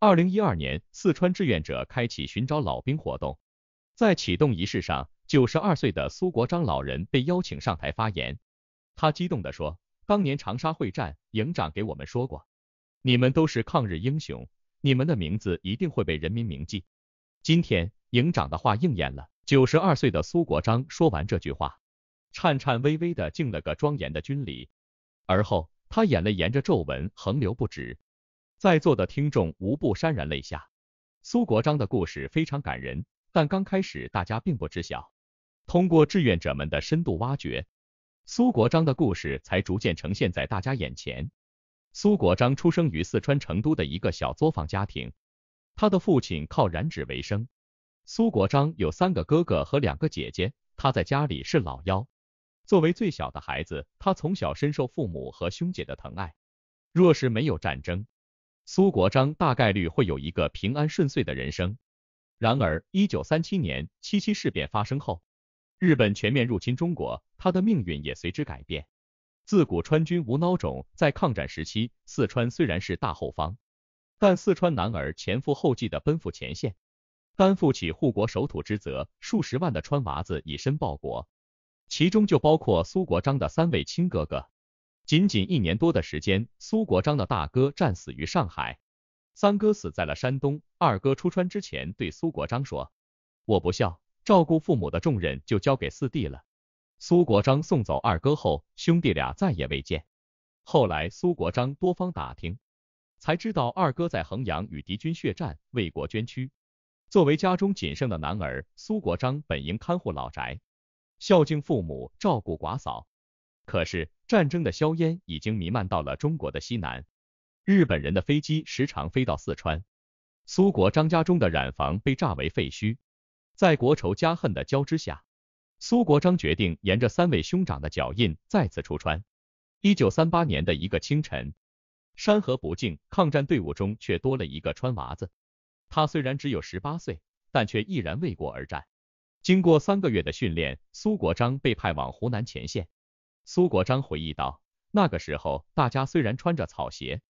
二零一二年，四川志愿者开启寻找老兵活动。在启动仪式上，九十二岁的苏国璋老人被邀请上台发言。他激动地说：“当年长沙会战，营长给我们说过，你们都是抗日英雄，你们的名字一定会被人民铭记。今天，营长的话应验了。”九十二岁的苏国璋说完这句话，颤颤巍巍地敬了个庄严的军礼，而后他眼泪沿着皱纹横流不止。在座的听众无不潸然泪下。苏国璋的故事非常感人，但刚开始大家并不知晓。通过志愿者们的深度挖掘，苏国璋的故事才逐渐呈现在大家眼前。苏国璋出生于四川成都的一个小作坊家庭，他的父亲靠染纸为生。苏国璋有三个哥哥和两个姐姐，他在家里是老幺。作为最小的孩子，他从小深受父母和兄姐的疼爱。若是没有战争，苏国璋大概率会有一个平安顺遂的人生。然而，一九三七年七七事变发生后，日本全面入侵中国，他的命运也随之改变。自古川军无孬种，在抗战时期，四川虽然是大后方，但四川男儿前赴后继地奔赴前线，担负起护国守土之责。数十万的川娃子以身报国，其中就包括苏国璋的三位亲哥哥。仅仅一年多的时间，苏国章的大哥战死于上海，三哥死在了山东，二哥出川之前对苏国章说：“我不孝，照顾父母的重任就交给四弟了。”苏国章送走二哥后，兄弟俩再也未见。后来苏国章多方打听，才知道二哥在衡阳与敌军血战，为国捐躯。作为家中仅剩的男儿，苏国章本应看护老宅，孝敬父母，照顾寡嫂。可是战争的硝烟已经弥漫到了中国的西南，日本人的飞机时常飞到四川，苏国璋家中的染房被炸为废墟。在国仇家恨的交织下，苏国璋决定沿着三位兄长的脚印再次出川。一九三八年的一个清晨，山河不靖，抗战队伍中却多了一个川娃子。他虽然只有十八岁，但却毅然为国而战。经过三个月的训练，苏国璋被派往湖南前线。苏国章回忆道：“那个时候，大家虽然穿着草鞋，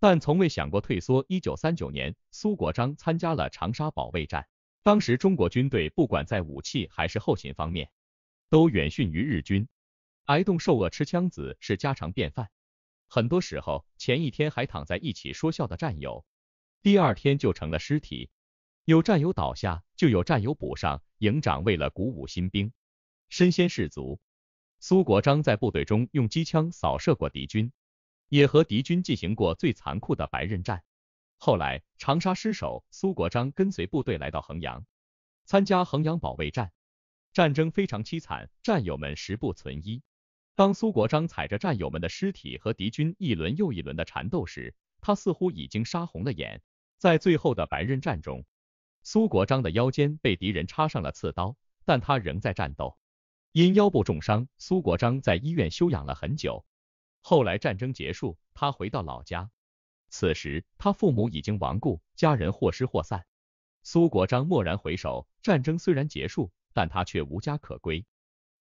但从未想过退缩。一九三九年，苏国章参加了长沙保卫战。当时，中国军队不管在武器还是后勤方面，都远逊于日军，挨冻受饿、吃枪子是家常便饭。很多时候，前一天还躺在一起说笑的战友，第二天就成了尸体。有战友倒下，就有战友补上。营长为了鼓舞新兵，身先士卒。”苏国璋在部队中用机枪扫射过敌军，也和敌军进行过最残酷的白刃战。后来长沙失守，苏国璋跟随部队来到衡阳，参加衡阳保卫战。战争非常凄惨，战友们十不存一。当苏国璋踩着战友们的尸体和敌军一轮又一轮的缠斗时，他似乎已经杀红了眼。在最后的白刃战中，苏国璋的腰间被敌人插上了刺刀，但他仍在战斗。因腰部重伤，苏国璋在医院休养了很久。后来战争结束，他回到老家，此时他父母已经亡故，家人或失或散。苏国璋蓦然回首，战争虽然结束，但他却无家可归。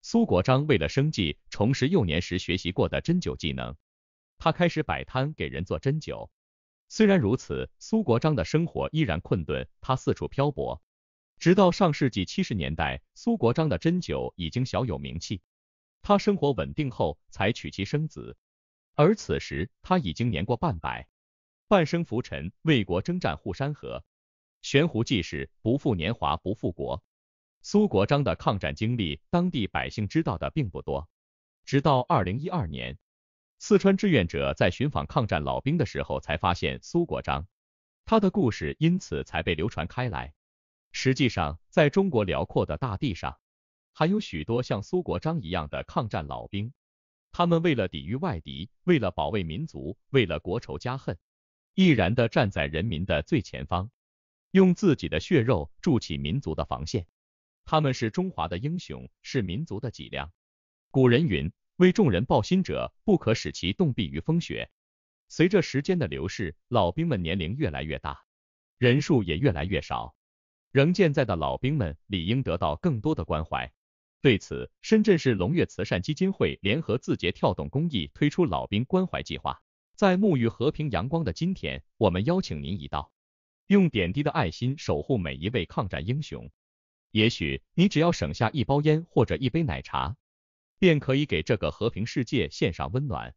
苏国璋为了生计，重拾幼年时学习过的针灸技能，他开始摆摊给人做针灸。虽然如此，苏国璋的生活依然困顿，他四处漂泊。直到上世纪七十年代，苏国璋的针灸已经小有名气。他生活稳定后，才娶妻生子。而此时他已经年过半百，半生浮沉，为国征战护山河，悬壶济世，不负年华，不负国。苏国璋的抗战经历，当地百姓知道的并不多。直到二零一二年，四川志愿者在寻访抗战老兵的时候，才发现苏国璋，他的故事因此才被流传开来。实际上，在中国辽阔的大地上，还有许多像苏国璋一样的抗战老兵，他们为了抵御外敌，为了保卫民族，为了国仇家恨，毅然地站在人民的最前方，用自己的血肉筑起民族的防线。他们是中华的英雄，是民族的脊梁。古人云：“为众人抱心者，不可使其冻毙于风雪。”随着时间的流逝，老兵们年龄越来越大，人数也越来越少。仍健在的老兵们理应得到更多的关怀。对此，深圳市龙跃慈善基金会联合字节跳动公益推出老兵关怀计划。在沐浴和平阳光的今天，我们邀请您一道，用点滴的爱心守护每一位抗战英雄。也许你只要省下一包烟或者一杯奶茶，便可以给这个和平世界献上温暖。